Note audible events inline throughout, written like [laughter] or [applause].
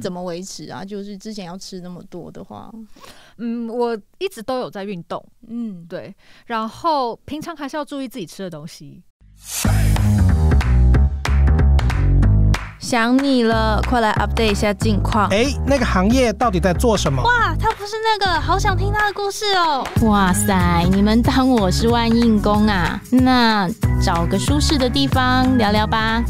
怎么维持啊？就是之前要吃那么多的话，嗯，我一直都有在运动，嗯，对，然后平常还是要注意自己吃的东西。想你了，快来 update 一下近况。哎，那个行业到底在做什么？哇，他不是那个，好想听他的故事哦。哇塞，你们当我是万应工啊？那找个舒适的地方聊聊吧。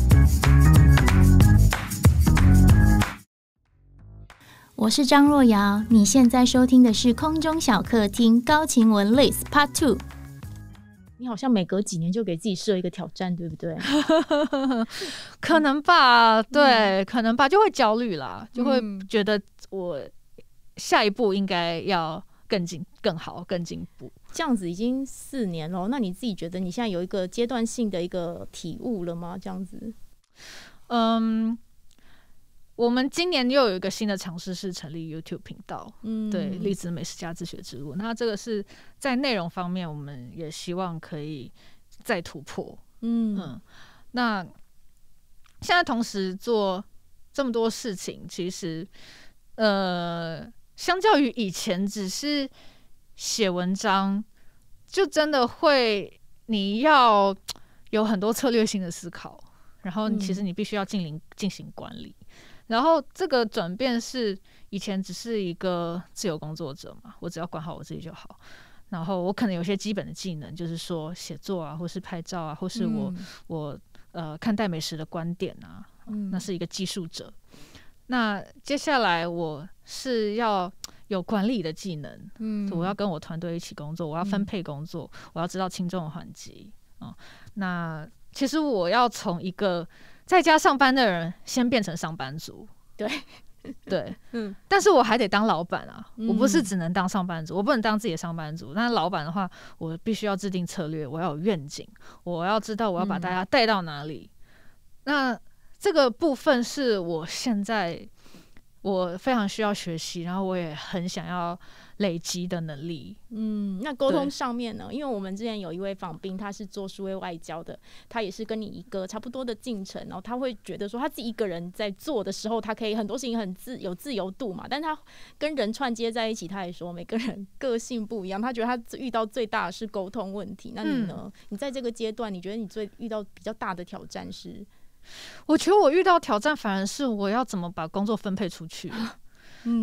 我是张若瑶，你现在收听的是《空中小客厅》高晴雯 l i s t Part Two。你好像每隔几年就给自己设一个挑战，对不对？[laughs] 可能吧，对，可能吧，就会焦虑啦，就会觉得我下一步应该要更进、更好、更进步。这样子已经四年了，那你自己觉得你现在有一个阶段性的一个体悟了吗？这样子，嗯。我们今年又有一个新的尝试，是成立 YouTube 频道，对，粒子美食家自学之路。那这个是在内容方面，我们也希望可以再突破。嗯嗯，那现在同时做这么多事情，其实呃，相较于以前，只是写文章，就真的会你要有很多策略性的思考，然后其实你必须要进行进行管理。然后这个转变是以前只是一个自由工作者嘛，我只要管好我自己就好。然后我可能有些基本的技能，就是说写作啊，或是拍照啊，或是我我呃看待美食的观点啊，那是一个技术者。那接下来我是要有管理的技能，嗯，我要跟我团队一起工作，我要分配工作，我要知道轻重缓急啊。那其实我要从一个。在家上班的人先变成上班族，对，[laughs] 对，嗯，但是我还得当老板啊，我不是只能当上班族，我不能当自己的上班族。那老板的话，我必须要制定策略，我要有愿景，我要知道我要把大家带到哪里。那这个部分是我现在我非常需要学习，然后我也很想要。累积的能力，嗯，那沟通上面呢？因为我们之前有一位访宾，他是做苏维外交的，他也是跟你一个差不多的进程，然后他会觉得说，他自己一个人在做的时候，他可以很多事情很自有自由度嘛，但他跟人串接在一起，他也说每个人个性不一样，他觉得他遇到最大的是沟通问题。那你呢？你在这个阶段，你觉得你最遇到比较大的挑战是？我觉得我遇到挑战反而是我要怎么把工作分配出去。[laughs]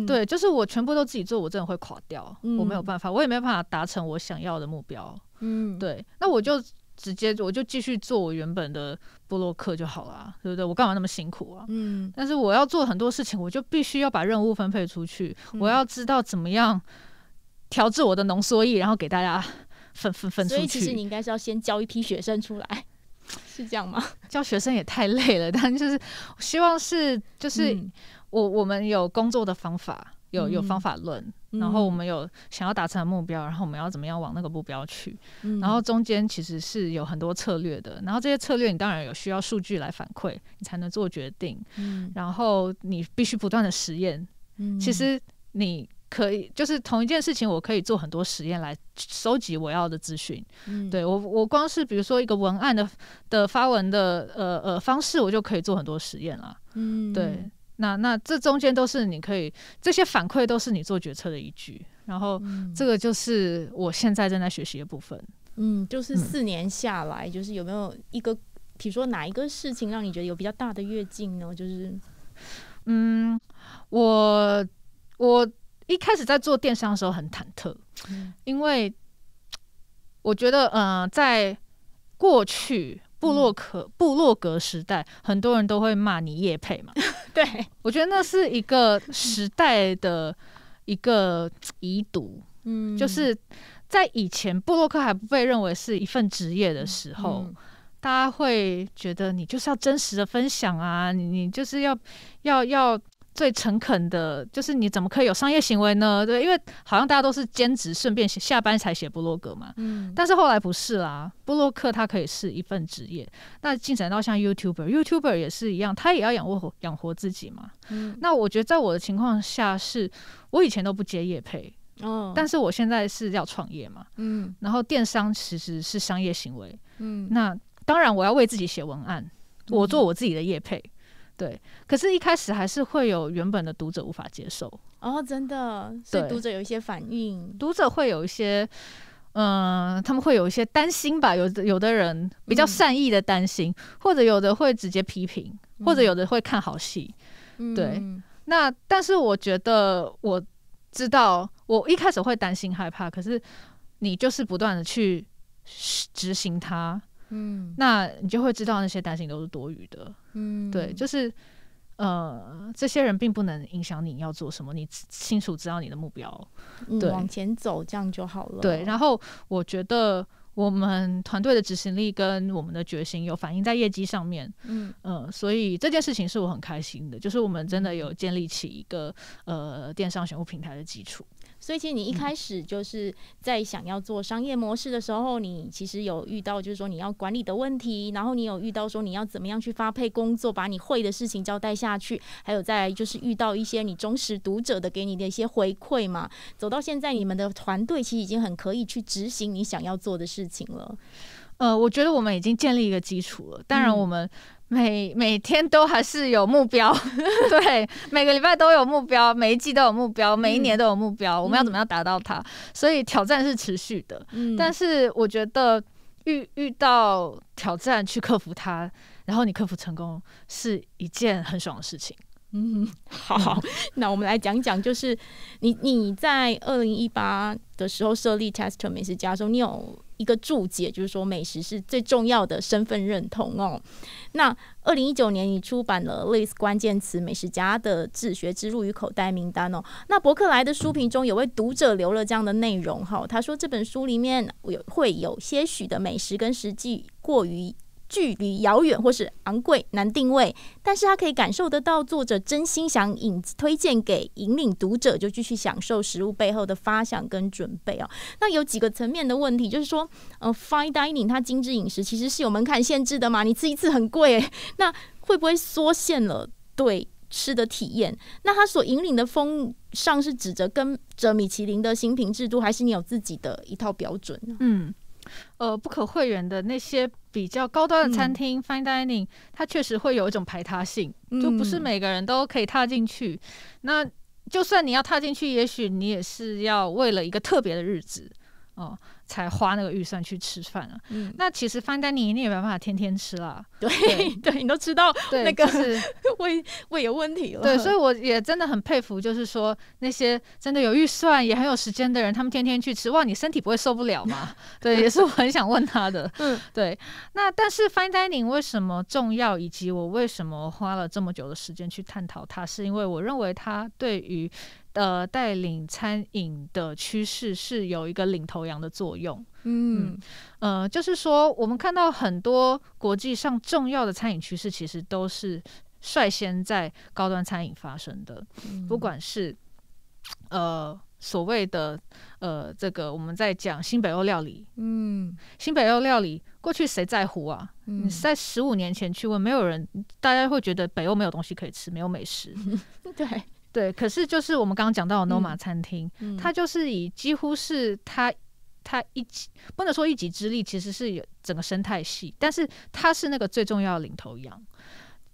对，就是我全部都自己做，我真的会垮掉，我没有办法，我也没办法达成我想要的目标。嗯，对，那我就直接我就继续做我原本的布洛克就好了，对不对？我干嘛那么辛苦啊？嗯，但是我要做很多事情，我就必须要把任务分配出去，我要知道怎么样调制我的浓缩液，然后给大家分分分出去。所以其实你应该是要先教一批学生出来，[laughs] 是这样吗？[laughs] 教学生也太累了，但就是希望是就是。我我们有工作的方法，有有方法论，然后我们有想要达成的目标，然后我们要怎么样往那个目标去，然后中间其实是有很多策略的，然后这些策略你当然有需要数据来反馈，你才能做决定，嗯，然后你必须不断的实验，嗯，其实你可以就是同一件事情，我可以做很多实验来收集我要的资讯，嗯，对我我光是比如说一个文案的的发文的呃呃方式，我就可以做很多实验了，嗯，对。那那这中间都是你可以，这些反馈都是你做决策的依据。然后这个就是我现在正在学习的部分。嗯，就是四年下来，就是有没有一个，比如说哪一个事情让你觉得有比较大的跃进呢？就是，嗯，我我一开始在做电商的时候很忐忑，因为我觉得，嗯，在过去。布洛克布洛格时代，很多人都会骂你叶佩嘛。[laughs] 对我觉得那是一个时代的一个遗毒。嗯，就是在以前布洛克还不被认为是一份职业的时候，大家会觉得你就是要真实的分享啊，你你就是要要要。最诚恳的，就是你怎么可以有商业行为呢？对，因为好像大家都是兼职，顺便写下班才写布洛格嘛。嗯。但是后来不是啦，布洛克他可以是一份职业。那进展到像 YouTuber，YouTuber 也是一样，他也要养活养活自己嘛。嗯。那我觉得在我的情况下是，我以前都不接业配。哦。但是我现在是要创业嘛。嗯。然后电商其实是商业行为。嗯。那当然我要为自己写文案，我做我自己的业配。对，可是，一开始还是会有原本的读者无法接受哦，真的，对读者有一些反应，读者会有一些，嗯，他们会有一些担心吧，有的有的人比较善意的担心，或者有的会直接批评，或者有的会看好戏，对，那但是我觉得我知道，我一开始会担心害怕，可是你就是不断的去执行它。嗯，那你就会知道那些担心都是多余的。嗯，对，就是呃，这些人并不能影响你要做什么，你清楚知道你的目标，对，往前走这样就好了。对，然后我觉得我们团队的执行力跟我们的决心有反映在业绩上面。嗯，呃，所以这件事情是我很开心的，就是我们真的有建立起一个呃电商选物平台的基础。所以，其实你一开始就是在想要做商业模式的时候，你其实有遇到，就是说你要管理的问题，然后你有遇到说你要怎么样去发配工作，把你会的事情交代下去，还有再就是遇到一些你忠实读者的给你的一些回馈嘛。走到现在，你们的团队其实已经很可以去执行你想要做的事情了。呃，我觉得我们已经建立一个基础了。当然，我们每每天都还是有目标，[laughs] 对，每个礼拜都有目标，每一季都有目标，每一年都有目标。我们要怎么样达到它？所以挑战是持续的。嗯，但是我觉得遇遇到挑战去克服它，然后你克服成功是一件很爽的事情。嗯，好，[laughs] 那我们来讲讲，就是你你在二零一八的时候设立 Tester 美食家的时候，你有。一个注解就是说，美食是最重要的身份认同哦。那二零一九年，你出版了类似关键词“美食家”的自学之路与口袋名单哦。那博客来的书评中有位读者留了这样的内容哈，他说这本书里面有会有些许的美食跟实际过于。距离遥远或是昂贵难定位，但是他可以感受得到作者真心想引推荐给引领读者就继续享受食物背后的发想跟准备哦。那有几个层面的问题，就是说，呃，fine dining 它精致饮食其实是有门槛限制的嘛，你吃一次很贵，[laughs] 那会不会缩限了对吃的体验？那他所引领的风尚是指着跟着米其林的新品制度，还是你有自己的一套标准？嗯。呃，不可会员的那些比较高端的餐厅，fine dining，它确实会有一种排他性，就不是每个人都可以踏进去。那就算你要踏进去，也许你也是要为了一个特别的日子哦。才花那个预算去吃饭啊？那其实 f i n d 一定没办法天天吃啦。对，对 [laughs] 你都知道 [laughs] 那个胃胃 [laughs] 有问题了。对，所以我也真的很佩服，就是说那些真的有预算也很有时间的人，他们天天去吃，哇，你身体不会受不了吗？对，也是我很想问他的。嗯，对。那但是 Fine Dining 为什么重要，以及我为什么花了这么久的时间去探讨它，是因为我认为它对于呃，带领餐饮的趋势是有一个领头羊的作用。嗯，呃，就是说，我们看到很多国际上重要的餐饮趋势，其实都是率先在高端餐饮发生的。不管是呃所谓的呃这个，我们在讲新北欧料理，嗯，新北欧料理过去谁在乎啊？你在十五年前去问，没有人，大家会觉得北欧没有东西可以吃，没有美食，[laughs] 对。对，可是就是我们刚刚讲到的 NoMa 餐厅，它就是以几乎是它它一不能说一己之力，其实是有整个生态系，但是它是那个最重要的领头羊，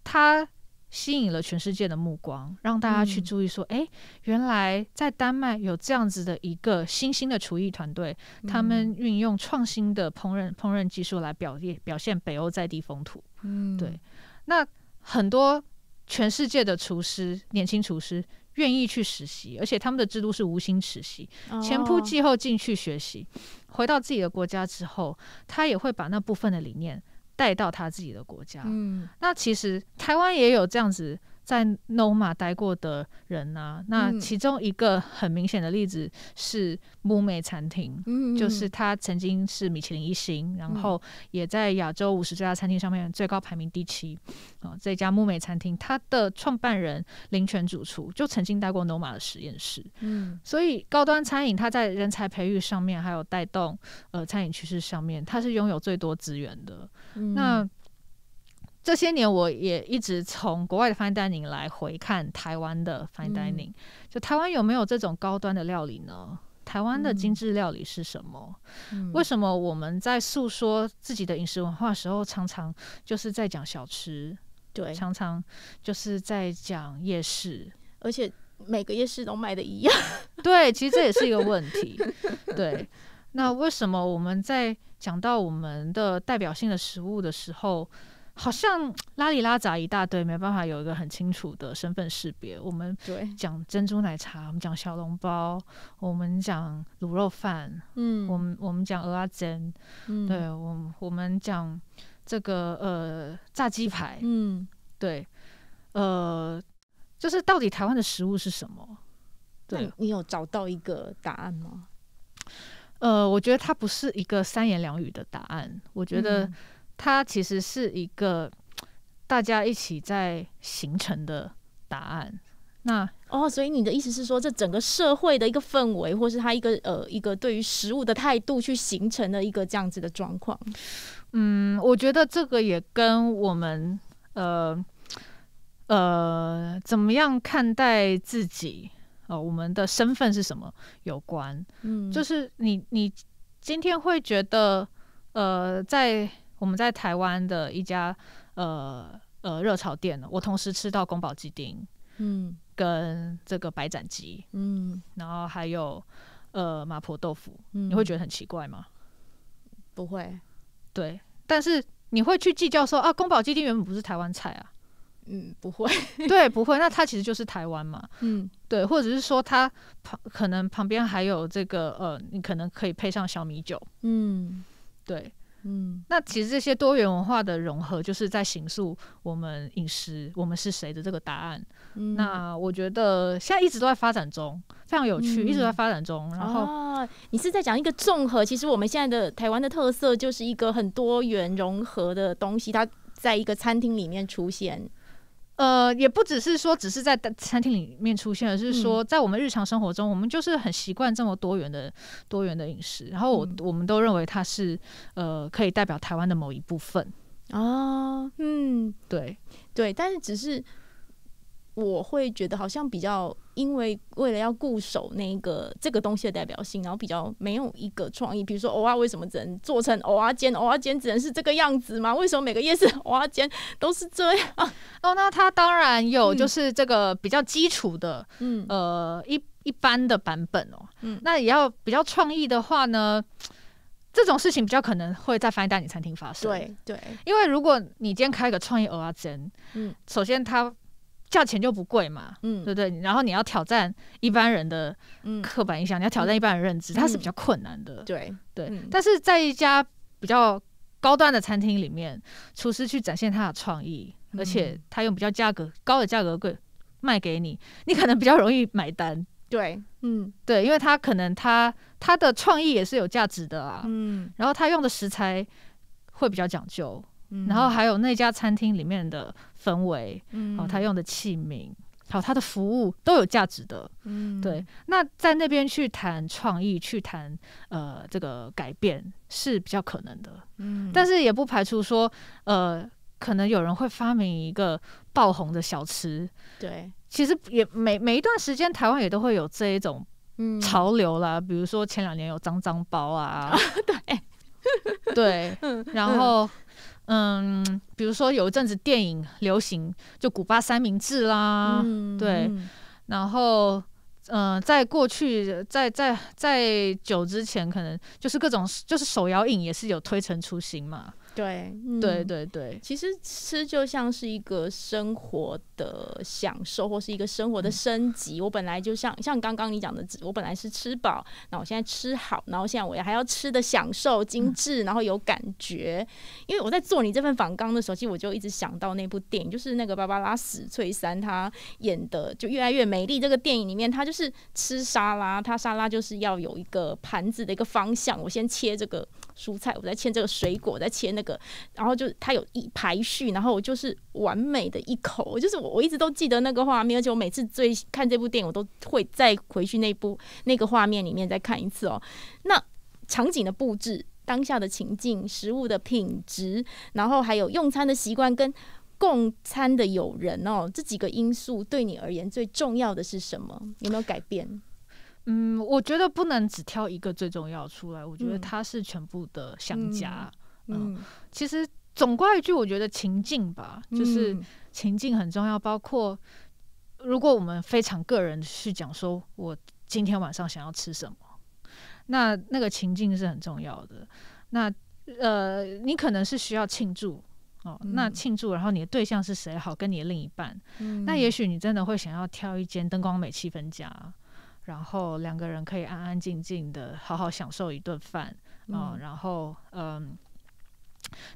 它吸引了全世界的目光，让大家去注意说，哎，原来在丹麦有这样子的一个新兴的厨艺团队，他们运用创新的烹饪烹饪技术来表列表现北欧在地风土，嗯，对，那很多。全世界的厨师，年轻厨师愿意去实习，而且他们的制度是无薪实习，前仆继后进去学习，回到自己的国家之后，他也会把那部分的理念带到他自己的国家。嗯，那其实台湾也有这样子。在诺 a 待过的人呢？那其中一个很明显的例子是木美餐厅，就是他曾经是米其林一星，然后也在亚洲五十家餐厅上面最高排名第七。啊，这家木美餐厅，它的创办人林泉主厨就曾经待过诺 a 的实验室。嗯，所以高端餐饮，它在人才培育上面，还有带动呃餐饮趋势上面，它是拥有最多资源的。那这些年，我也一直从国外的 Fine Dining 来回看台湾的 Fine Dining，就台湾有没有这种高端的料理呢？台湾的精致料理是什么？为什么我们在诉说自己的饮食文化时候，常常就是在讲小吃？对，常常就是在讲夜市，而且每个夜市都卖的一样。[laughs] 对，其实这也是一个问题。[laughs] 对，那为什么我们在讲到我们的代表性的食物的时候？好像拉里拉杂一大堆，没办法有一个很清楚的身份识别。我们讲珍珠奶茶，我们讲小笼包，我们讲卤肉饭，嗯，我们我们讲蚵仔煎，嗯，对，我我们讲这个呃炸鸡排，嗯，对，呃，就是到底台湾的食物是什么？对你有找到一个答案吗？呃，我觉得它不是一个三言两语的答案，我觉得。它其实是一个大家一起在形成的答案。那哦，所以你的意思是说，这整个社会的一个氛围，或是它一个呃一个对于食物的态度，去形成了一个这样子的状况？嗯，我觉得这个也跟我们呃呃怎么样看待自己呃，我们的身份是什么有关。嗯，就是你你今天会觉得呃在。我们在台湾的一家呃呃热炒店，我同时吃到宫保鸡丁，嗯，跟这个白斩鸡，嗯，然后还有呃马婆豆腐，你会觉得很奇怪吗？不会，对，但是你会去计较说啊，宫保鸡丁原本不是台湾菜啊，嗯，不会，[laughs] 对，不会，那它其实就是台湾嘛，嗯，对，或者是说它旁可能旁边还有这个呃，你可能可以配上小米酒，嗯，对。嗯，那其实这些多元文化的融合，就是在形塑我们饮食、我们是谁的这个答案。嗯，那我觉得现在一直都在发展中，非常有趣，一直在发展中。然后，你是在讲一个综合？其实我们现在的台湾的特色就是一个很多元融合的东西，它在一个餐厅里面出现。呃，也不只是说，只是在餐厅里面出现，而是说在我们日常生活中，我们就是很习惯这么多元的、多元的饮食，然后我我们都认为它是呃，可以代表台湾的某一部分啊，嗯，对对，但是只是我会觉得好像比较。因为为了要固守那个这个东西的代表性，然后比较没有一个创意，比如说偶尔为什么只能做成偶尔煎，偶尔煎只能是这个样子吗？为什么每个夜市偶尔煎都是这样？[laughs] 哦，那它当然有，就是这个比较基础的，嗯，呃，一一般的版本哦，嗯，那也要比较创意的话呢，这种事情比较可能会在翻译代你餐厅发生，对对，因为如果你今天开个创意偶尔煎，嗯，首先它。价钱就不贵嘛，嗯，对不对？然后你要挑战一般人的刻板印象，你要挑战一般人认知，它是比较困难的，对对。但是在一家比较高端的餐厅里面，厨师去展现他的创意，而且他用比较价格高的价格贵卖给你，[laughs] 你可能比较容易买单，对，嗯，对，因为他可能他他的创意也是有价值的啊，嗯，然后他用的食材会比较讲究。然后还有那家餐厅里面的氛围，嗯，有他用的器皿，还有他的服务都有价值的，嗯，对。那在那边去谈创意，去谈呃这个改变是比较可能的，嗯，但是也不排除说呃可能有人会发明一个爆红的小吃，对，其实也每每一段时间台湾也都会有这一种潮流啦，比如说前两年有脏脏包啊，[laughs] 对，对，[laughs] 然后。嗯，比如说有一阵子电影流行，就古巴三明治啦，对。然后，嗯，在过去，在在在久之前，可能就是各种就是手摇影也是有推陈出新嘛。对对对对，其实吃就像是一个生活的享受，或是一个生活的升级。我本来就像像刚刚你讲的，我本来是吃饱，那我现在吃好，然后现在我还要吃的享受、精致，然后有感觉。因为我在做你这份访谈的时候，其实我就一直想到那部电影，就是那个芭芭拉史翠珊她演的《就越来越美丽》这个电影里面，她就是吃沙拉，她沙拉就是要有一个盘子的一个方向。我先切这个蔬菜，我在切这个水果，在切那。那个，然后就它有一排序，然后我就是完美的一口，就是我我一直都记得那个画面，而且我每次最看这部电影，我都会再回去那部那个画面里面再看一次哦。那场景的布置、当下的情境、食物的品质，然后还有用餐的习惯跟共餐的友人哦，这几个因素对你而言最重要的是什么？有没有改变？嗯，我觉得不能只挑一个最重要出来，我觉得它是全部的相加。嗯，其实总归一句，我觉得情境吧，就是情境很重要。包括如果我们非常个人去讲，说我今天晚上想要吃什么，那那个情境是很重要的。那呃，你可能是需要庆祝哦，那庆祝，然后你的对象是谁好，跟你的另一半。那也许你真的会想要挑一间灯光美、气氛佳，然后两个人可以安安静静的好好享受一顿饭啊。然后嗯。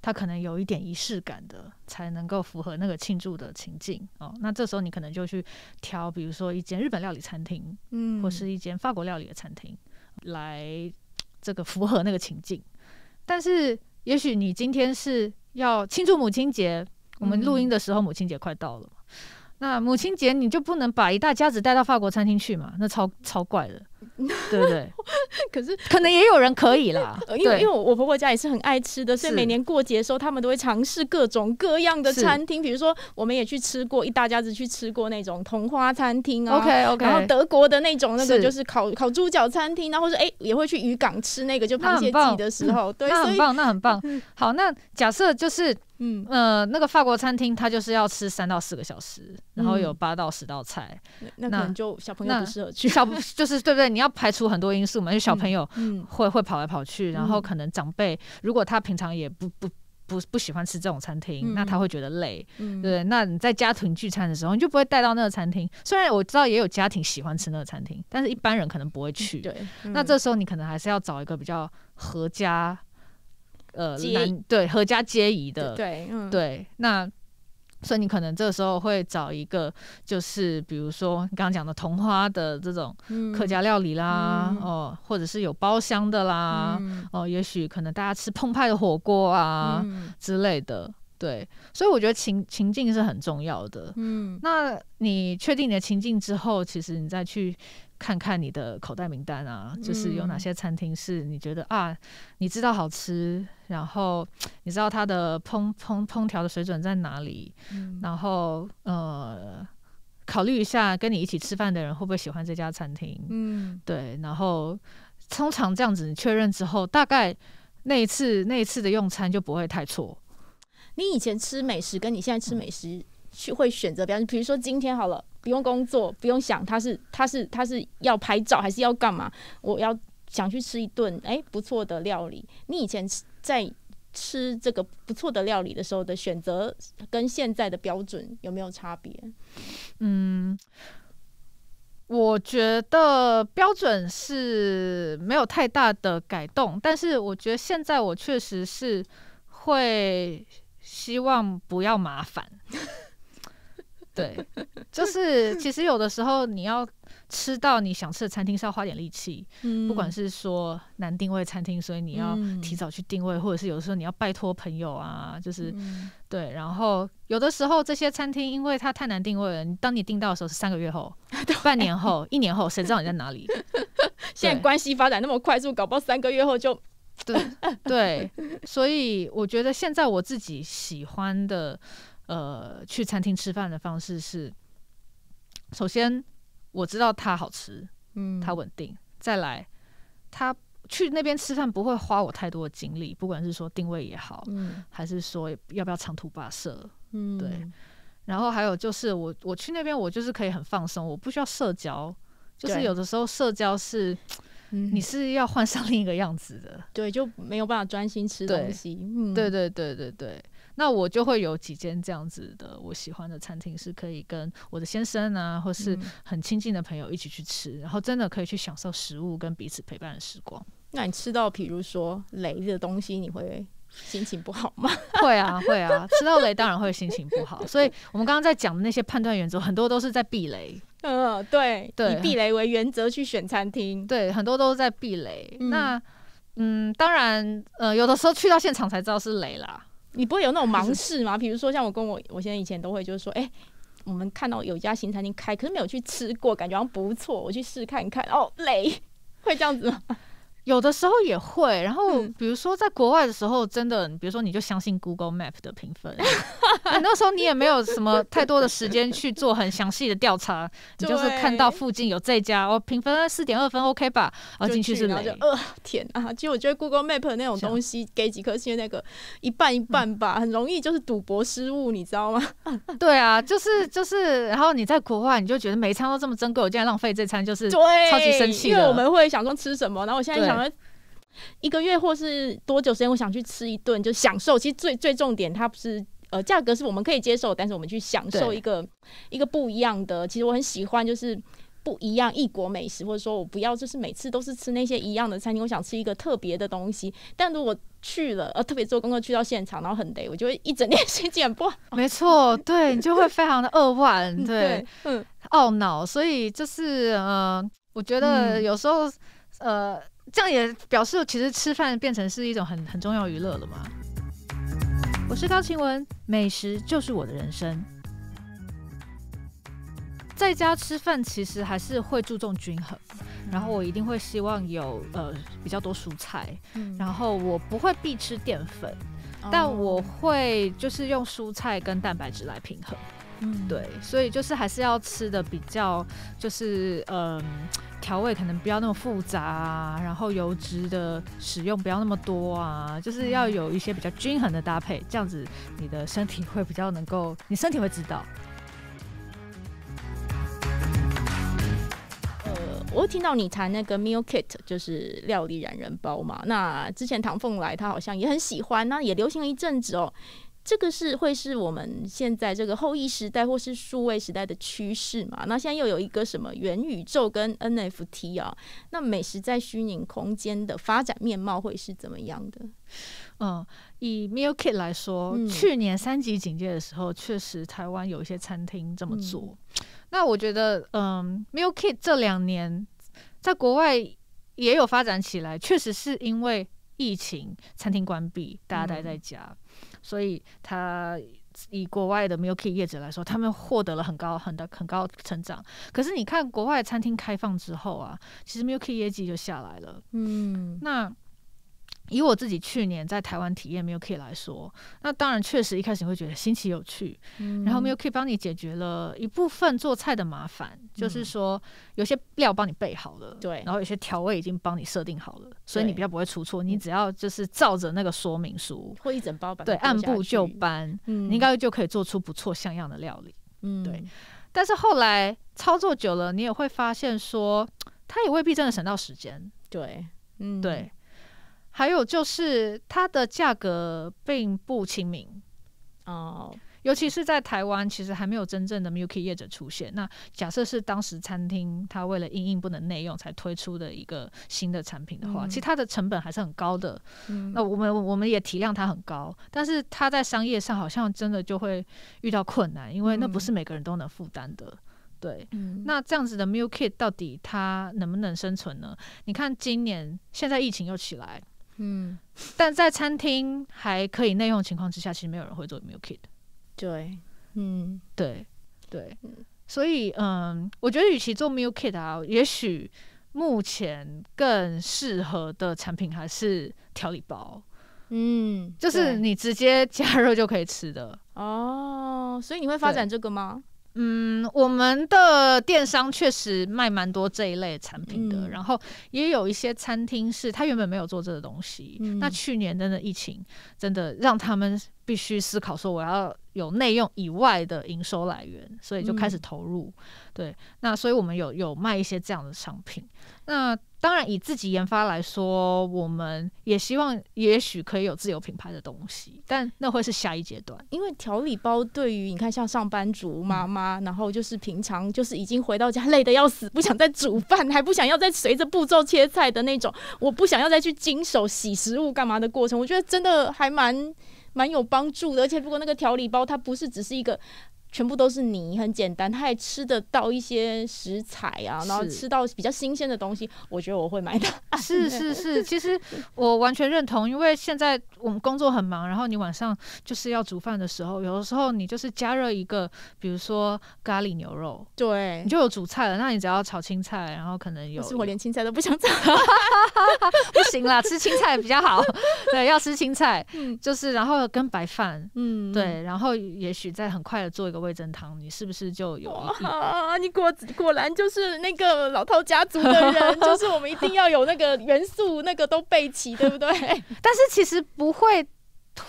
它可能有一点仪式感的，才能够符合那个庆祝的情境哦。那这时候你可能就去挑，比如说一间日本料理餐厅，嗯，或是一间法国料理的餐厅，来这个符合那个情境。但是也许你今天是要庆祝母亲节，我们录音的时候母亲节快到了。那母亲节你就不能把一大家子带到法国餐厅去嘛？那超超怪的，[laughs] 对不对？[laughs] 可是可能也有人可以啦，因 [laughs] 为因为我婆婆家也是很爱吃的，所以每年过节的时候，他们都会尝试各种各样的餐厅。比如说我们也去吃过一大家子去吃过那种同花餐厅啊，OK OK，然后德国的那种那个就是烤烤猪脚餐厅啊，或者哎也会去渔港吃那个就螃蟹季的时候，对，所以那很棒，那很棒，好，那假设就是。嗯呃，那个法国餐厅，它就是要吃三到四个小时，然后有八到十道菜，那可能就小朋友不适合去。小就是对不对？你要排除很多因素嘛，就小朋友会会跑来跑去，然后可能长辈如果他平常也不不不不喜欢吃这种餐厅，那他会觉得累，对对？那你在家庭聚餐的时候，你就不会带到那个餐厅。虽然我知道也有家庭喜欢吃那个餐厅，但是一般人可能不会去。对，那这时候你可能还是要找一个比较合家。呃，男对，合家皆宜的，对，对，那所以你可能这个时候会找一个，就是比如说你刚刚讲的同花的这种客家料理啦，哦，或者是有包厢的啦，哦，也许可能大家吃澎湃的火锅啊之类的，对，所以我觉得情情境是很重要的，嗯，那你确定你的情境之后，其实你再去。看看你的口袋名单啊，就是有哪些餐厅是你觉得啊，你知道好吃，然后你知道它的烹烹烹调的水准在哪里，然后呃，考虑一下跟你一起吃饭的人会不会喜欢这家餐厅。嗯，对。然后通常这样子你确认之后，大概那一次那一次的用餐就不会太错。你以前吃美食跟你现在吃美食去会选择比方比如说今天好了。不用工作，不用想，他是他是他是要拍照还是要干嘛？我要想去吃一顿哎不错的料理。你以前在吃这个不错的料理的时候的选择，跟现在的标准有没有差别？嗯，我觉得标准是没有太大的改动，但是我觉得现在我确实是会希望不要麻烦。对，[laughs] 就是其实有的时候你要吃到你想吃的餐厅是要花点力气，不管是说难定位餐厅，所以你要提早去定位，或者是有的时候你要拜托朋友啊，就是对。然后有的时候这些餐厅因为它太难定位了，当你订到的时候是三个月后、[laughs] 半年后、一年后，谁知道你在哪里？[laughs] 现在关系发展那么快速，搞不好三个月后就对对。所以我觉得现在我自己喜欢的。呃，去餐厅吃饭的方式是：首先我知道它好吃，嗯，它稳定；再来，它去那边吃饭不会花我太多的精力，不管是说定位也好，还是说要不要长途跋涉，嗯，对。然后还有就是，我我去那边，我就是可以很放松，我不需要社交，就是有的时候社交是，你是要换上另一个样子的，对，就没有办法专心吃东西，嗯，对对对对对。那我就会有几间这样子的我喜欢的餐厅，是可以跟我的先生啊，或是很亲近的朋友一起去吃，然后真的可以去享受食物跟彼此陪伴的时光。那你吃到比如说雷的东西，你会心情不好吗？[laughs] 会啊，会啊，吃到雷当然会心情不好。所以我们刚刚在讲的那些判断原则，很多都是在避雷。嗯，对，以避雷为原则去选餐厅，对，很多都是在避雷。那嗯，当然，呃，有的时候去到现场才知道是雷啦。你不会有那种盲试吗？比如说像我跟我，我现在以前都会就是说，哎，我们看到有家新餐厅开，可是没有去吃过，感觉好像不错，我去试看看。哦，雷，会这样子吗？有的时候也会，然后比如说在国外的时候，真的，比如说你就相信 Google Map 的评分，很多时候你也没有什么太多的时间去做很详细的调查，你就是看到附近有这家，我评分四点二分，OK 吧，然后进去是哪？就呃，天啊！其实我觉得 Google Map 那种东西给几颗星那个一半一半吧，很容易就是赌博失误，你知道吗？[laughs] 对啊，就是就是，然后你在国外你就觉得每餐都这么珍贵，我竟然浪费这餐，就是超级生气。因为我们会想说吃什么，然后我现在想。而一个月或是多久时间，我想去吃一顿，就享受。其实最最重点，它不是呃价格是我们可以接受，但是我们去享受一个一个不一样的。其实我很喜欢，就是不一样异国美食，或者说我不要就是每次都是吃那些一样的餐厅，我想吃一个特别的东西。但如果去了，呃，特别做功课去到现场，然后很累，我就会一整天心情不。没错，对你就会非常的扼腕，对，[laughs] 懊恼。所以就是呃，我觉得有时候呃。这样也表示，其实吃饭变成是一种很很重要娱乐了吗？我是高晴雯，美食就是我的人生。在家吃饭其实还是会注重均衡，然后我一定会希望有呃比较多蔬菜，然后我不会必吃淀粉，但我会就是用蔬菜跟蛋白质来平衡。嗯，对，所以就是还是要吃的比较就是嗯。调味可能不要那么复杂，然后油脂的使用不要那么多啊，就是要有一些比较均衡的搭配，这样子你的身体会比较能够，你身体会知道。呃，我听到你谈那个 meal kit，就是料理染人包嘛，那之前唐凤来他好像也很喜欢，那也流行了一阵子哦。这个是会是我们现在这个后裔时代或是数位时代的趋势嘛？那现在又有一个什么元宇宙跟 NFT 啊？那美食在虚拟空间的发展面貌会是怎么样的？嗯，以 Meal Kit 来说，去年三级警戒的时候，确实台湾有一些餐厅这么做。那我觉得，嗯，Meal Kit 这两年在国外也有发展起来，确实是因为疫情餐厅关闭，大家待在家。所以，他以国外的 Milk y 业绩来说，他们获得了很高、很大、很高成长。可是，你看国外餐厅开放之后啊，其实 Milk y 业绩就下来了。嗯，那。以我自己去年在台湾体验 m i l k i 来说，那当然确实一开始会觉得新奇有趣，然后 m i l k i 帮你解决了一部分做菜的麻烦，就是说有些料帮你备好了，对，然后有些调味已经帮你设定好了，所以你比较不会出错，你只要就是照着那个说明书，或一整包板，对按部就班，你应该就可以做出不错像样的料理，嗯，对。但是后来操作久了，你也会发现说，它也未必真的省到时间，对，嗯，对。还有就是它的价格并不亲民哦，尤其是在台湾，其实还没有真正的 milk kit 业者出现。那假设是当时餐厅它为了应应不能内用才推出的一个新的产品的话，其实它的成本还是很高的。那我们我们也体谅它很高，但是它在商业上好像真的就会遇到困难，因为那不是每个人都能负担的。对，那这样子的 milk kit 到底它能不能生存呢？你看今年现在疫情又起来。嗯，但在餐厅还可以内用情况之下，其实没有人会做 milk i t 对，嗯，对，对，所以嗯，我觉得与其做 milk kit 啊，也许目前更适合的产品还是调理包。嗯，就是你直接加热就可以吃的哦。所以你会发展这个吗？嗯，我们的电商确实卖蛮多这一类产品的，然后也有一些餐厅是他原本没有做这个东西，那去年真的疫情真的让他们必须思考说我要有内用以外的营收来源，所以就开始投入。对，那所以我们有有卖一些这样的商品。那当然，以自己研发来说，我们也希望，也许可以有自有品牌的东西，但那会是下一阶段。因为调理包对于你看，像上班族妈妈，然后就是平常就是已经回到家累得要死，不想再煮饭，还不想要再随着步骤切菜的那种，我不想要再去经手洗食物干嘛的过程，我觉得真的还蛮蛮有帮助的。而且，如果那个调理包它不是只是一个。全部都是泥，很简单。他还吃得到一些食材啊，然后吃到比较新鲜的东西。我觉得我会买的。[laughs] 是是是，其实 [laughs] 我完全认同，因为现在我们工作很忙，然后你晚上就是要煮饭的时候，有的时候你就是加热一个，比如说咖喱牛肉，对你就有煮菜了。那你只要炒青菜，然后可能有，是我连青菜都不想炒，[laughs] 不行啦，吃青菜比较好。对，要吃青菜，就是然后跟白饭，嗯，对，然后也许再很快的做一个。味珍汤，你是不是就有？啊，[laughs] 你果果然就是那个老头家族的人，[laughs] 就是我们一定要有那个元素，那个都备齐，对不对？[laughs] 但是其实不会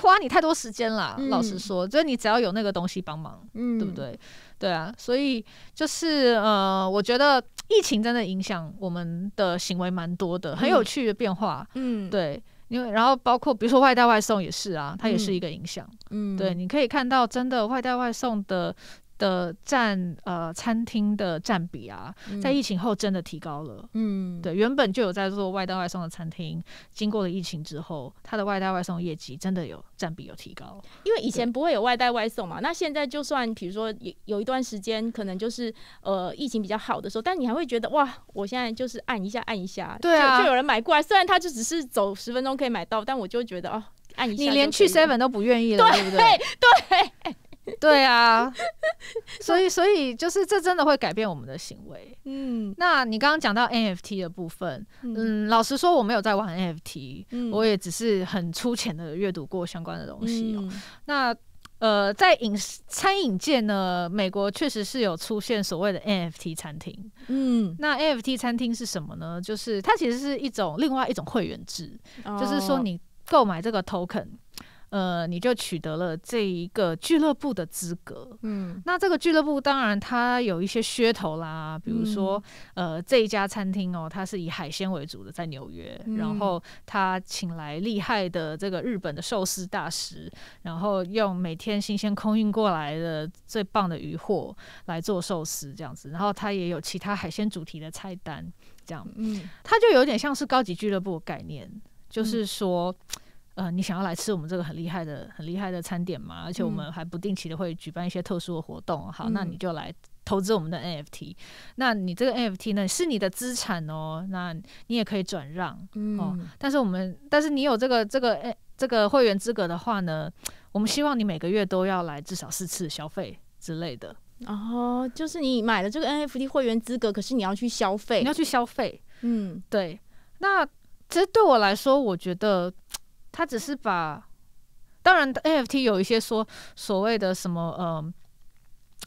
花你太多时间啦，老实说，就是你只要有那个东西帮忙，嗯，对不对？对啊，所以就是呃，我觉得疫情真的影响我们的行为蛮多的，很有趣的变化，嗯，对。因为，然后包括比如说外带外送也是啊，它也是一个影响。嗯，对，你可以看到真的外带外送的。的占呃餐厅的占比啊，在疫情后真的提高了。嗯，对，原本就有在做外带外送的餐厅，经过了疫情之后，它的外带外送业绩真的有占比有提高。因为以前不会有外带外送嘛，那现在就算比如说有有一段时间可能就是呃疫情比较好的时候，但你还会觉得哇，我现在就是按一下按一下，对啊，就有人买过来，虽然他就只是走十分钟可以买到，但我就觉得哦，按一下，你连去 Seven 都不愿意了，对不对？对。[laughs] 对啊，[laughs] 所以所以就是这真的会改变我们的行为。嗯，那你刚刚讲到 NFT 的部分，嗯，老实说我没有在玩 NFT，我也只是很粗浅的阅读过相关的东西。那呃，在饮食餐饮界呢，美国确实是有出现所谓的 NFT 餐厅。嗯，那 NFT 餐厅是什么呢？就是它其实是一种另外一种会员制，就是说你购买这个 token。呃，你就取得了这一个俱乐部的资格。嗯，那这个俱乐部当然它有一些噱头啦，比如说，呃，这一家餐厅哦，它是以海鲜为主的，在纽约，然后他请来厉害的这个日本的寿司大师，然后用每天新鲜空运过来的最棒的鱼货来做寿司，这样子，然后他也有其他海鲜主题的菜单，这样，嗯，它就有点像是高级俱乐部的概念，就是说。呃，你想要来吃我们这个很厉害的、很厉害的餐点嘛？而且我们还不定期的会举办一些特殊的活动。好，那你就来投资我们的 NFT。那你这个 NFT 呢，是你的资产哦。那你也可以转让哦。但是我们，但是你有这个、这个、哎，这个会员资格的话呢，我们希望你每个月都要来至少四次消费之类的。哦，就是你买了这个 NFT 会员资格，可是你要去消费，你要去消费。嗯，对。那其实对我来说，我觉得。他只是把，当然 NFT 有一些说所谓的什么，呃，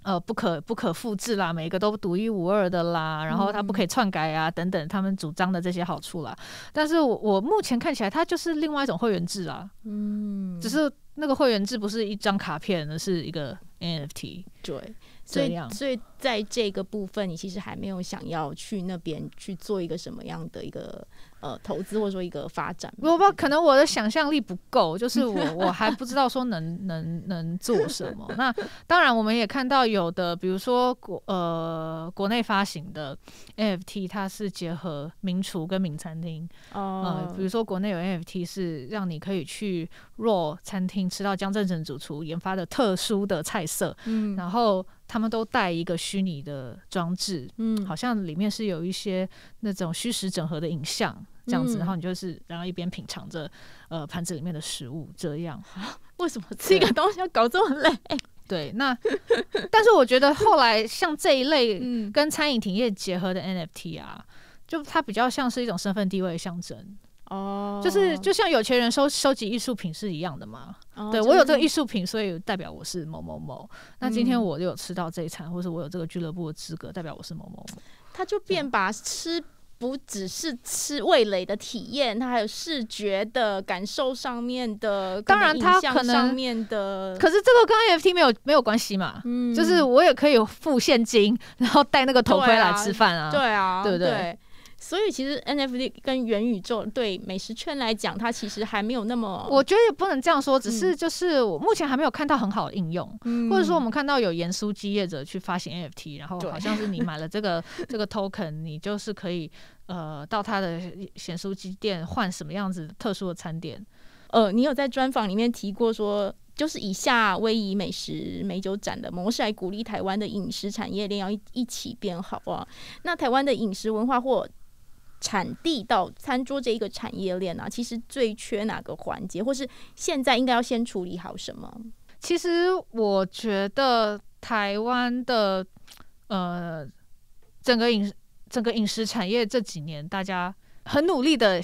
呃，不可不可复制啦，每个都独一无二的啦，然后它不可以篡改啊，等等，他们主张的这些好处啦。但是我目前看起来，它就是另外一种会员制啊。嗯，只是那个会员制不是一张卡片，而是一个 NFT。对，所以所以在这个部分，你其实还没有想要去那边去做一个什么样的一个。呃，投资或者说一个发展，我不知道，可能我的想象力不够，就是我 [laughs] 我还不知道说能能能做什么。[laughs] 那当然，我们也看到有的，比如说国呃国内发行的 n f t 它是结合名厨跟名餐厅哦，比如说国内有 n f t 是让你可以去 Raw 餐厅吃到江镇成主厨研发的特殊的菜色，嗯，然后。他们都带一个虚拟的装置，嗯，好像里面是有一些那种虚实整合的影像这样子，然后你就是然后一边品尝着呃盘子里面的食物，这样。为什么吃一 [laughs] 个东西要搞这么累？对，那 [laughs] 但是我觉得后来像这一类跟餐饮停业结合的 NFT 啊，就它比较像是一种身份地位象征。哦，就是就像有钱人收收集艺术品是一样的嘛？对我有这个艺术品，所以代表我是某某某。那今天我有吃到这一餐，或是我有这个俱乐部的资格，代表我是某某。他就变把吃不只是吃味蕾的体验，他还有视觉的感受上面的，当然他可能上面的。可是这个跟 F T 没有没有关系嘛？嗯，就是我也可以付现金，然后带那个头盔来吃饭啊？对啊，对不对？所以其实 NFT 跟元宇宙对美食圈来讲，它其实还没有那么……我觉得也不能这样说，只是就是我目前还没有看到很好的应用，或者说我们看到有盐酥鸡业者去发行 NFT，然后好像是你买了这个 [laughs] 这个 token，你就是可以呃到他的盐酥鸡店换什么样子特殊的餐点。呃，你有在专访里面提过说，就是以下威夷美食美酒展的模式来鼓励台湾的饮食产业链要一一起变好啊？那台湾的饮食文化或产地到餐桌这一个产业链啊，其实最缺哪个环节，或是现在应该要先处理好什么？其实我觉得台湾的呃整个饮整个饮食产业这几年大家很努力的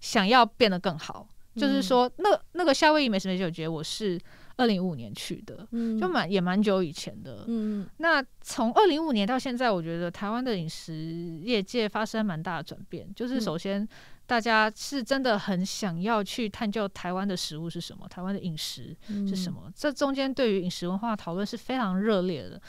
想要变得更好，就是说那那个夏威夷美食，美酒节，觉我是。二零一五年去的，嗯，就蛮也蛮久以前的，嗯，那从二零一五年到现在，我觉得台湾的饮食业界发生蛮大的转变，就是首先大家是真的很想要去探究台湾的食物是什么，台湾的饮食是什么，这中间对于饮食文化的讨论是非常热烈的。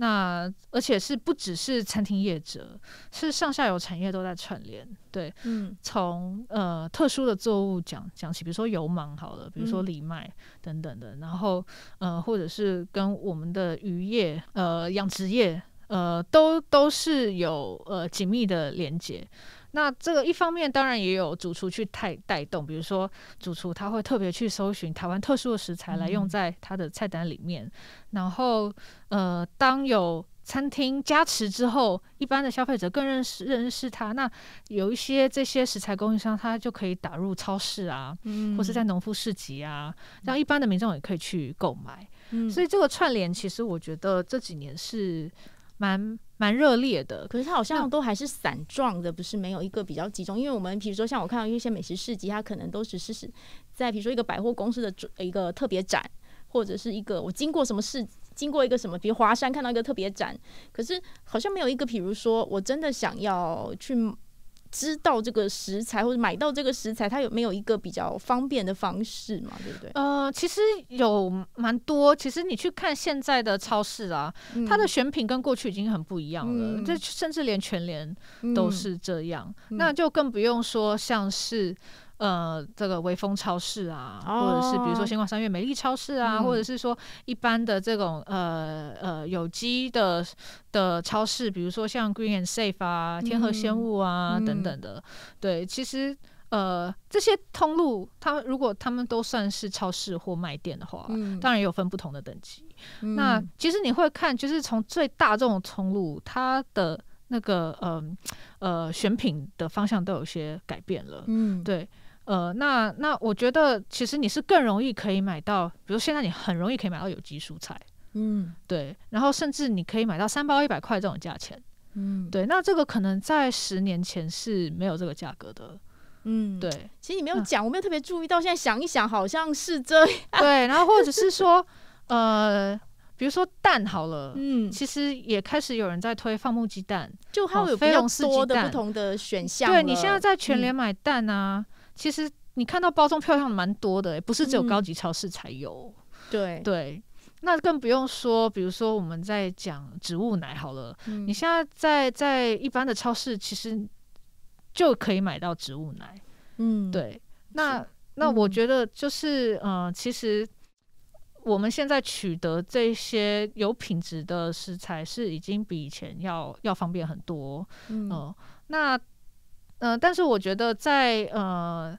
那而且是不只是餐厅业者，是上下游产业都在串联，对，嗯，从呃特殊的作物讲讲起，比如说油芒好了，比如说藜麦等等的，然后呃或者是跟我们的渔业，呃养殖业，呃都都是有呃紧密的连接。那这个一方面当然也有主厨去太带动，比如说主厨他会特别去搜寻台湾特殊的食材来用在他的菜单里面，然后呃，当有餐厅加持之后，一般的消费者更认识认识他。那有一些这些食材供应商，他就可以打入超市啊，或是在农夫市集啊，让一般的民众也可以去购买。所以这个串联，其实我觉得这几年是。蛮蛮热烈的，可是它好像都还是散状的，不是没有一个比较集中。因为我们比如说像我看到一些美食市集，它可能都只是是在比如说一个百货公司的一个特别展，或者是一个我经过什么市，经过一个什么，比如华山看到一个特别展，可是好像没有一个，比如说我真的想要去。知道这个食材或者买到这个食材，它有没有一个比较方便的方式嘛？对不对？呃，其实有蛮多。其实你去看现在的超市啊，它的选品跟过去已经很不一样了。这甚至连全联都是这样，那就更不用说像是。呃，这个威风超市啊，或者是比如说星光三月、美丽超市啊，或者是说一般的这种呃呃有机的的超市，比如说像 Green and Safe 啊、天河鲜物啊等等的，对，其实呃这些通路，它如果他们都算是超市或卖店的话，当然也有分不同的等级。那其实你会看，就是从最大众的通路，它的那个呃呃选品的方向都有些改变了，嗯，对。呃，那那我觉得其实你是更容易可以买到，比如现在你很容易可以买到有机蔬菜，嗯，对，然后甚至你可以买到三包一百块这种价钱，嗯，对。那这个可能在十年前是没有这个价格的，嗯，对。其实你没有讲，我没有特别注意到。现在想一想，好像是这样。对，然后或者是说，呃，比如说蛋好了，嗯，其实也开始有人在推放牧鸡蛋，就它有非常多的不同的选项。对你现在在全联买蛋啊。其实你看到包装漂亮的蛮多的，哎，不是只有高级超市才有。对对，那更不用说，比如说我们在讲植物奶好了，你现在在在一般的超市其实就可以买到植物奶。嗯，对。那那我觉得就是，嗯，其实我们现在取得这些有品质的食材是已经比以前要要方便很多。嗯，那。嗯，但是我觉得在呃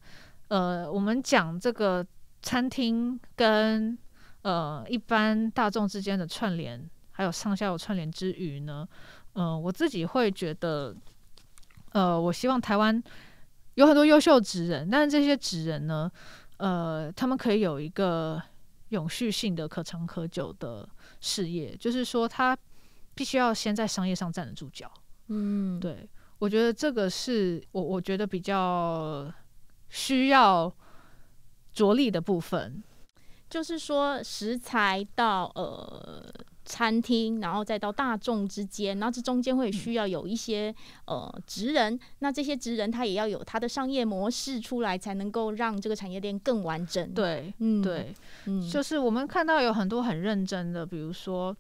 呃，我们讲这个餐厅跟呃一般大众之间的串联，还有上下游串联之余呢，嗯，我自己会觉得，呃，我希望台湾有很多优秀职人，但是这些职人呢，呃，他们可以有一个永续性的、可长可久的事业，就是说他必须要先在商业上站得住脚，嗯，对。我觉得这个是我我觉得比较需要着力的部分，就是说食材到呃餐厅，然后再到大众之间，然后这中间会需要有一些呃职人，那这些职人他也要有他的商业模式出来，才能够让这个产业链更完整。对，嗯，对，嗯，就是我们看到有很多很认真的，比如说。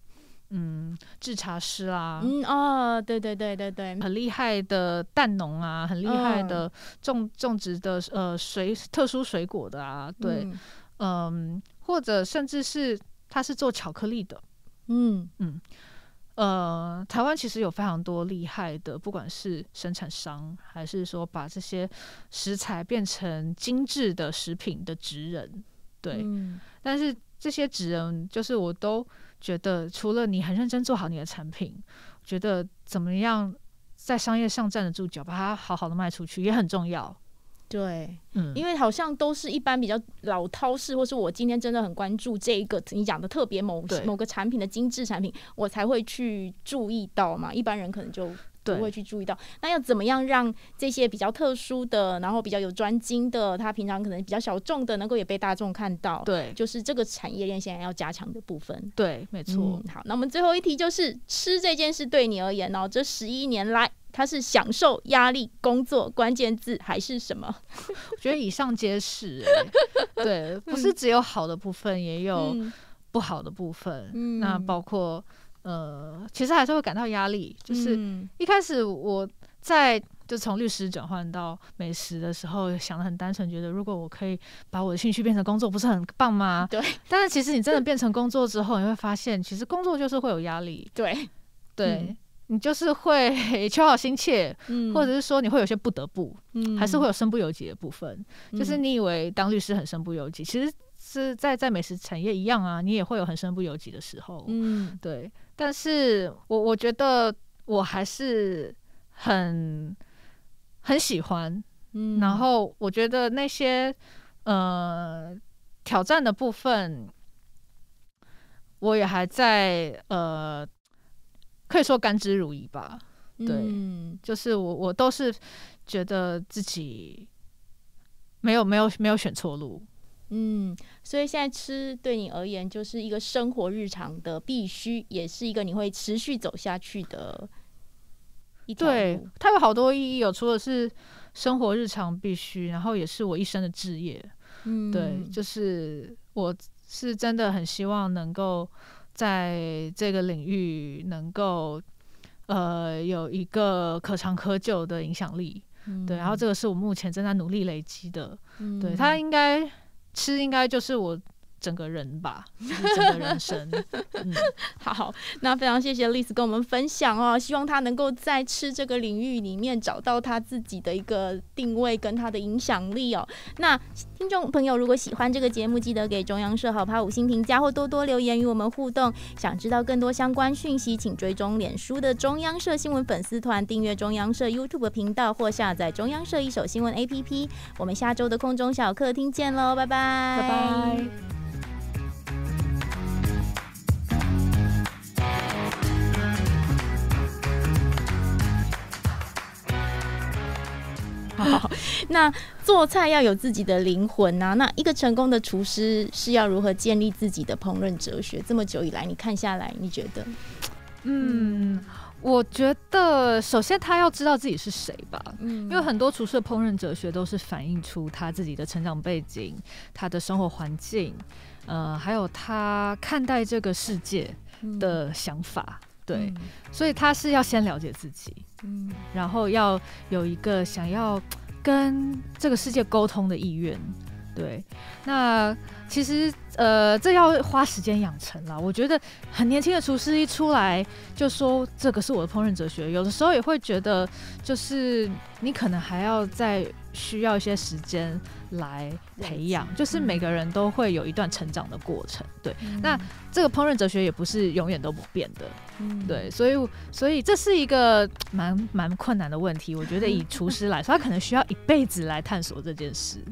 嗯，制茶师啊，嗯哦，对对对对对，很厉害的蛋农啊，很厉害的种种植的呃水特殊水果的啊，对，嗯，或者甚至是他是做巧克力的，嗯嗯，呃，台湾其实有非常多厉害的，不管是生产商，还是说把这些食材变成精致的食品的职人，对，但是这些职人就是我都。觉得除了你很认真做好你的产品，觉得怎么样在商业上站得住脚，把它好好的卖出去也很重要。对，嗯，因为好像都是一般比较老套式，或是我今天真的很关注这一个你讲的特别某某个产品的精致产品，我才会去注意到嘛。一般人可能就。不会去注意到，那要怎么样让这些比较特殊的，然后比较有专精的，他平常可能比较小众的，能够也被大众看到？对，就是这个产业链现在要加强的部分。对，没错。好，那我们最后一题就是吃这件事对你而言呢？这十一年来，它是享受、压力、工作，关键字还是什么？[laughs] 我觉得以上皆是。[laughs] 对，不是只有好的部分，也有不好的部分。那包括。呃，其实还是会感到压力。就是一开始我在就从律师转换到美食的时候，想的很单纯，觉得如果我可以把我的兴趣变成工作，不是很棒吗？对。但是其实你真的变成工作之后，你会发现，其实工作就是会有压力。对，对你就是会 [laughs] 求好心切，或者是说你会有些不得不，还是会有身不由己的部分。就是你以为当律师很身不由己，其实。是在在美食产业一样啊，你也会有很身不由己的时候。嗯，对。但是我我觉得我还是很很喜欢。嗯，然后我觉得那些呃挑战的部分，我也还在呃可以说甘之如饴吧。对，就是我我都是觉得自己没有没有没有选错路。嗯，所以现在吃对你而言就是一个生活日常的必须，也是一个你会持续走下去的。一对，它有好多意义，有除了是生活日常必须，然后也是我一生的志业。嗯，对，就是我是真的很希望能够在这个领域能够呃有一个可长可久的影响力。嗯，对，然后这个是我目前正在努力累积的。嗯，对，它应该。吃应该就是我整个人吧，整个人生。嗯，[laughs] 好，那非常谢谢丽丝跟我们分享哦，希望她能够在吃这个领域里面找到她自己的一个定位跟她的影响力哦。那。听众朋友，如果喜欢这个节目，记得给中央社好怕五星评价或多多留言与我们互动。想知道更多相关讯息，请追踪脸书的中央社新闻粉丝团，订阅中央社 YouTube 频道或下载中央社一手新闻 APP。我们下周的空中小客厅见喽，拜拜，拜拜。[laughs] 那做菜要有自己的灵魂呐。那一个成功的厨师是要如何建立自己的烹饪哲学？这么久以来，你看下来，你觉得？嗯，我觉得首先他要知道自己是谁吧。嗯，因为很多厨师的烹饪哲学都是反映出他自己的成长背景、他的生活环境，呃，还有他看待这个世界的想法。对，所以他是要先了解自己。嗯，然后要有一个想要跟这个世界沟通的意愿，对。那其实呃，这要花时间养成了。我觉得很年轻的厨师一出来就说这个是我的烹饪哲学，有的时候也会觉得就是你可能还要在。需要一些时间来培养，就是每个人都会有一段成长的过程。对，那这个烹饪哲学也不是永远都不变的，对，所以所以这是一个蛮蛮困难的问题。我觉得以厨师来说，他可能需要一辈子来探索这件事。